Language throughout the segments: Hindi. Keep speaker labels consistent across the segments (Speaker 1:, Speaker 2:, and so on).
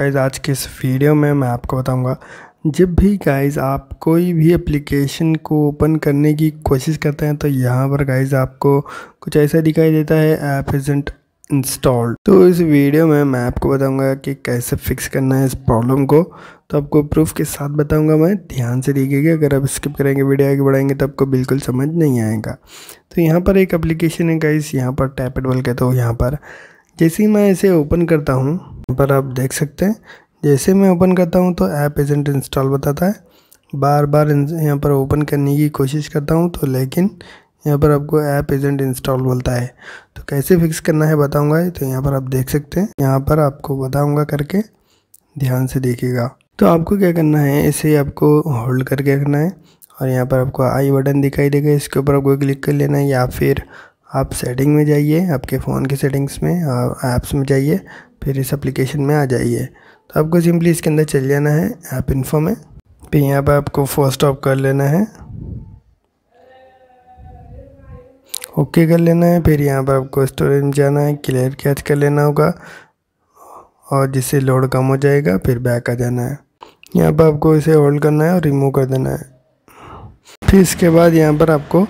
Speaker 1: गाइज़ आज के इस वीडियो में मैं आपको बताऊंगा जब भी गाइज़ आप कोई भी एप्लीकेशन को ओपन करने की कोशिश करते हैं तो यहाँ पर गाइज़ आपको कुछ ऐसा दिखाई देता है ऐप इजेंट इंस्टॉल तो इस वीडियो में मैं आपको बताऊंगा कि कैसे फिक्स करना है इस प्रॉब्लम को तो आपको प्रूफ के साथ बताऊंगा मैं ध्यान से देखिएगा अगर आप स्किप करेंगे वीडियो आगे बढ़ाएंगे तो आपको बिल्कुल समझ नहीं आएगा तो यहाँ पर एक अप्लीकेशन है गाइज़ यहाँ पर टैपेट बोल के तो यहाँ पर जैसे ही मैं इसे ओपन करता हूँ पर आप देख सकते हैं जैसे मैं ओपन करता हूँ तो ऐप एजेंट इंस्टॉल बताता है बार बार यहाँ पर ओपन करने की कोशिश करता हूँ तो लेकिन यहाँ पर आपको ऐप एजेंट इंस्टॉल बोलता है तो कैसे फिक्स करना है बताऊँगा तो यहाँ पर आप देख सकते हैं यहाँ पर आपको बताऊँगा करके ध्यान से देखिएगा तो आपको क्या करना है इसे आपको होल्ड करके रखना है और यहाँ पर आपको आई बटन दिखाई देगा इसके ऊपर आपको क्लिक कर लेना है या फिर आप सेटिंग में जाइए आपके फ़ोन के सेटिंग्स में और ऐप्स में जाइए फिर इस एप्लीकेशन में आ जाइए तो आपको सिंपली इसके अंदर चल जाना है ऐप इन्फो में फिर यहाँ पर आपको फोर स्टॉप कर लेना है ओके कर लेना है फिर यहाँ पर आपको स्टोरेज में जाना है क्लियर कैच कर लेना होगा और जिससे लोड कम हो जाएगा फिर बैक आ जाना है यहाँ पर आपको इसे होल्ड करना है और रिमूव कर देना है फिर इसके बाद यहाँ पर आपको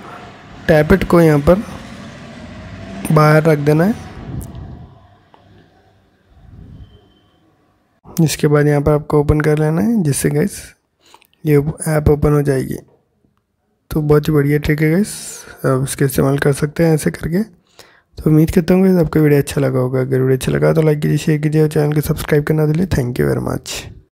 Speaker 1: टैपेट को यहाँ पर बाहर रख देना है इसके बाद यहाँ पर आपको ओपन कर लेना है जिससे गैस ये ऐप ओपन हो जाएगी तो बहुत ही बढ़िया ट्रिक है गैस आप इसके इस्तेमाल कर सकते हैं ऐसे करके तो उम्मीद करता हूँ गैस आपका वीडियो अच्छा लगा होगा अगर वीडियो अच्छा लगा तो लाइक कीजिए शेयर कीजिए और चैनल को सब्सक्राइब करना दिले थैंक यू वेरी मच